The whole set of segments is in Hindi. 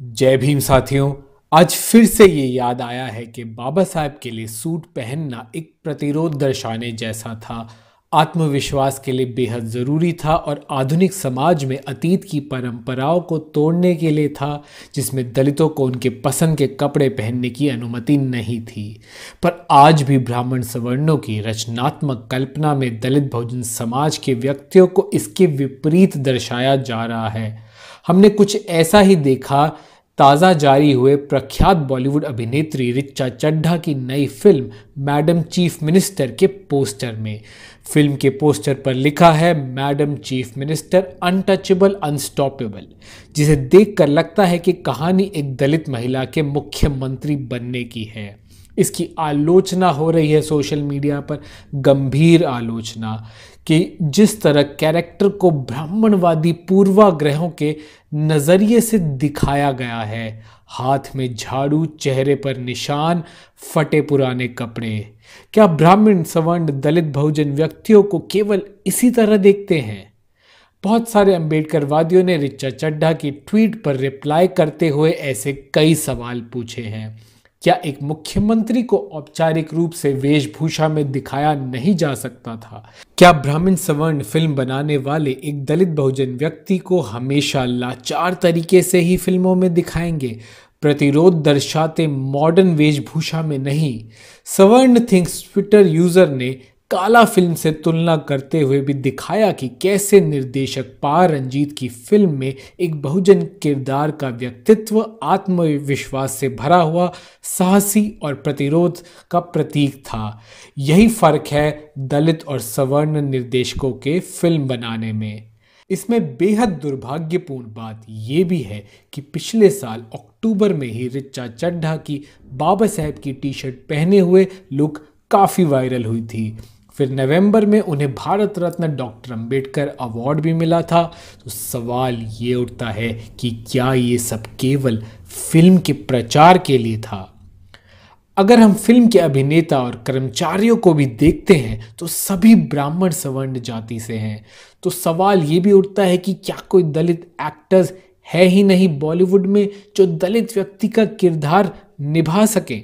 जय भीम साथियों आज फिर से ये याद आया है कि बाबा साहब के लिए सूट पहनना एक प्रतिरोध दर्शाने जैसा था आत्मविश्वास के लिए बेहद ज़रूरी था और आधुनिक समाज में अतीत की परंपराओं को तोड़ने के लिए था जिसमें दलितों को उनके पसंद के कपड़े पहनने की अनुमति नहीं थी पर आज भी ब्राह्मण सवर्णों की रचनात्मक कल्पना में दलित बहुजन समाज के व्यक्तियों को इसके विपरीत दर्शाया जा रहा है हमने कुछ ऐसा ही देखा ताज़ा जारी हुए प्रख्यात बॉलीवुड अभिनेत्री रिचा चड्ढा की नई फिल्म मैडम चीफ मिनिस्टर के पोस्टर में फिल्म के पोस्टर पर लिखा है Madam Chief Minister untouchable unstoppable जिसे देखकर लगता है कि कहानी एक दलित महिला के मुख्यमंत्री बनने की है इसकी आलोचना हो रही है सोशल मीडिया पर गंभीर आलोचना कि जिस तरह कैरेक्टर को ब्राह्मणवादी पूर्वाग्रहों के नज़रिए से दिखाया गया है हाथ में झाड़ू चेहरे पर निशान फटे पुराने कपड़े क्या ब्राह्मण सवर्ण दलित बहुजन व्यक्तियों को केवल इसी तरह देखते हैं बहुत सारे अंबेडकरवादियों ने रिचा चड्ढा की ट्वीट पर रिप्लाई करते हुए ऐसे कई सवाल पूछे हैं क्या एक मुख्यमंत्री को औपचारिक रूप से वेशभूषा में दिखाया नहीं जा सकता था क्या ब्राह्मण सवर्ण फिल्म बनाने वाले एक दलित बहुजन व्यक्ति को हमेशा लाचार तरीके से ही फिल्मों में दिखाएंगे प्रतिरोध दर्शाते मॉडर्न वेशभूषा में नहीं सवर्ण थिंग्स ट्विटर यूजर ने काला फिल्म से तुलना करते हुए भी दिखाया कि कैसे निर्देशक पार रंजीत की फिल्म में एक बहुजन किरदार का व्यक्तित्व आत्मविश्वास से भरा हुआ साहसी और प्रतिरोध का प्रतीक था यही फर्क है दलित और सवर्ण निर्देशकों के फिल्म बनाने में इसमें बेहद दुर्भाग्यपूर्ण बात यह भी है कि पिछले साल अक्टूबर में ही रिचा चड्ढा की बाबा साहेब की टी शर्ट पहने हुए लुक काफ़ी वायरल हुई थी फिर नवंबर में उन्हें भारत रत्न डॉक्टर अंबेडकर अवार्ड भी मिला था तो सवाल ये उठता है कि क्या ये सब केवल फिल्म के प्रचार के लिए था अगर हम फिल्म के अभिनेता और कर्मचारियों को भी देखते हैं तो सभी ब्राह्मण सवर्ण जाति से हैं तो सवाल ये भी उठता है कि क्या कोई दलित एक्टर्स है ही नहीं बॉलीवुड में जो दलित व्यक्ति का किरदार निभा सकें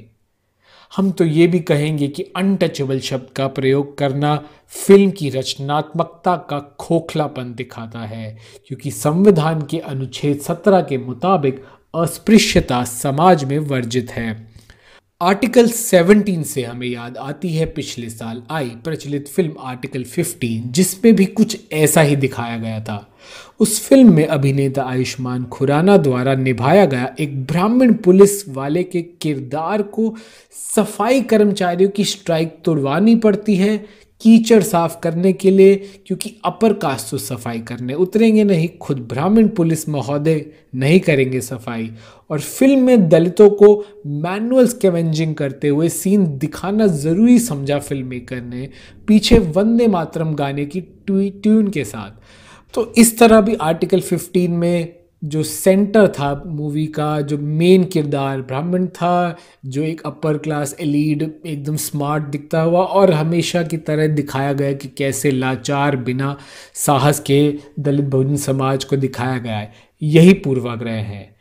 हम तो ये भी कहेंगे कि अनटचेबल शब्द का प्रयोग करना फिल्म की रचनात्मकता का खोखलापन दिखाता है क्योंकि संविधान के अनुच्छेद 17 के मुताबिक अस्पृश्यता समाज में वर्जित है आर्टिकल 17 से हमें याद आती है पिछले साल आई प्रचलित फिल्म आर्टिकल 15 जिसमें भी कुछ ऐसा ही दिखाया गया था उस फिल्म में अभिनेता आयुष्मान खुराना द्वारा निभाया गया एक ब्राह्मण पुलिस वाले के किरदार को सफाई कर्मचारियों की स्ट्राइक तोड़वानी पड़ती है कीचड़ साफ करने के लिए क्योंकि अपर कास्ट तो सफाई करने उतरेंगे नहीं खुद ब्राह्मण पुलिस महोदय नहीं करेंगे सफाई और फिल्म में दलितों को मैनुअल स्केवेंजिंग करते हुए सीन दिखाना ज़रूरी समझा फिल्म मेकर ने पीछे वंदे मातरम गाने की ट्वी ट्यून के साथ तो इस तरह भी आर्टिकल 15 में जो सेंटर था मूवी का जो मेन किरदार ब्राह्मण था जो एक अपर क्लास एलीड एकदम स्मार्ट दिखता हुआ और हमेशा की तरह दिखाया गया कि कैसे लाचार बिना साहस के दलित बहुजन समाज को दिखाया गया है यही पूर्वाग्रह है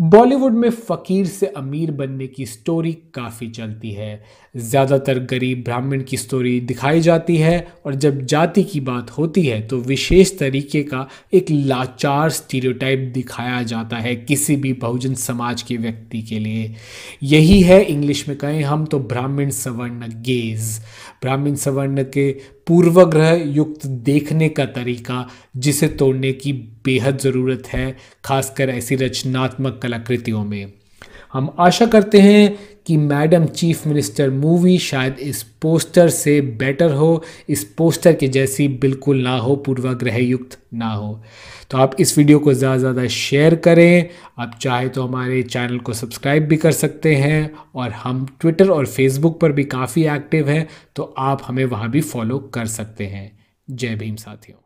बॉलीवुड में फ़कीर से अमीर बनने की स्टोरी काफ़ी चलती है ज़्यादातर गरीब ब्राह्मण की स्टोरी दिखाई जाती है और जब जाति की बात होती है तो विशेष तरीके का एक लाचार स्टीरियोटाइप दिखाया जाता है किसी भी बहुजन समाज के व्यक्ति के लिए यही है इंग्लिश में कहें हम तो ब्राह्मण सवर्ण गेज ब्राह्मण सवर्ण के पूर्वग्रह युक्त देखने का तरीका जिसे तोड़ने की बेहद ज़रूरत है खासकर ऐसी रचनात्मक कलाकृतियों में हम आशा करते हैं कि मैडम चीफ मिनिस्टर मूवी शायद इस पोस्टर से बेटर हो इस पोस्टर के जैसी बिल्कुल ना हो पूर्वाग्रह युक्त ना हो तो आप इस वीडियो को ज़्यादा से ज़्यादा शेयर करें आप चाहे तो हमारे चैनल को सब्सक्राइब भी कर सकते हैं और हम ट्विटर और फेसबुक पर भी काफ़ी एक्टिव हैं तो आप हमें वहाँ भी फॉलो कर सकते हैं जय भीम साथियों